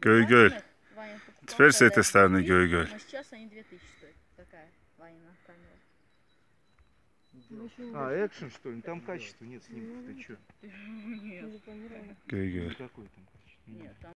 Гойголь. Теперь с этой стороны Гойголь. А сейчас они 2000 стоят. Такая военная камера. Ну, а, экшен что ли? Там качества нет снимков, ты ну, что? Нет. Гойголь. Какой там качество? Нет,